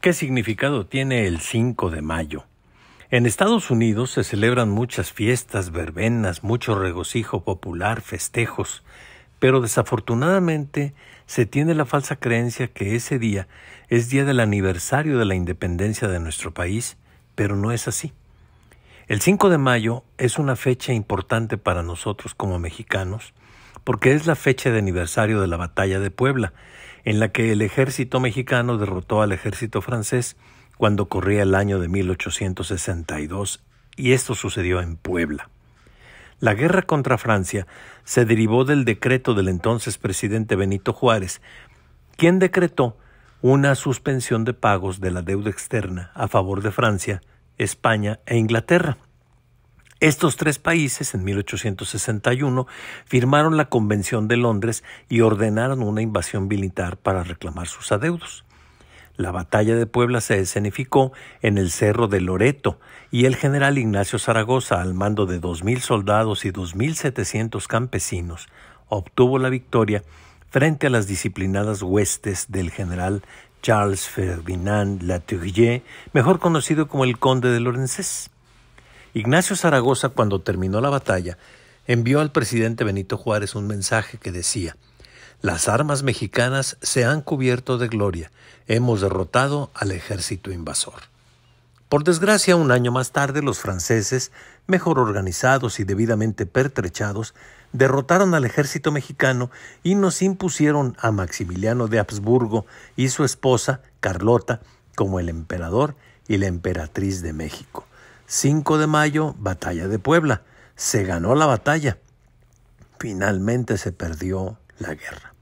¿Qué significado tiene el 5 de mayo? En Estados Unidos se celebran muchas fiestas, verbenas, mucho regocijo popular, festejos, pero desafortunadamente se tiene la falsa creencia que ese día es día del aniversario de la independencia de nuestro país, pero no es así. El 5 de mayo es una fecha importante para nosotros como mexicanos porque es la fecha de aniversario de la batalla de Puebla, en la que el ejército mexicano derrotó al ejército francés cuando corría el año de 1862, y esto sucedió en Puebla. La guerra contra Francia se derivó del decreto del entonces presidente Benito Juárez, quien decretó una suspensión de pagos de la deuda externa a favor de Francia, España e Inglaterra. Estos tres países, en 1861, firmaron la Convención de Londres y ordenaron una invasión militar para reclamar sus adeudos. La batalla de Puebla se escenificó en el Cerro de Loreto y el general Ignacio Zaragoza, al mando de 2.000 soldados y 2.700 campesinos, obtuvo la victoria frente a las disciplinadas huestes del general Charles Ferdinand Latourier, mejor conocido como el Conde de Lorenzés. Ignacio Zaragoza, cuando terminó la batalla, envió al presidente Benito Juárez un mensaje que decía, Las armas mexicanas se han cubierto de gloria, hemos derrotado al ejército invasor. Por desgracia, un año más tarde los franceses, mejor organizados y debidamente pertrechados, derrotaron al ejército mexicano y nos impusieron a Maximiliano de Habsburgo y su esposa, Carlota, como el emperador y la emperatriz de México. 5 de mayo, batalla de Puebla. Se ganó la batalla. Finalmente se perdió la guerra.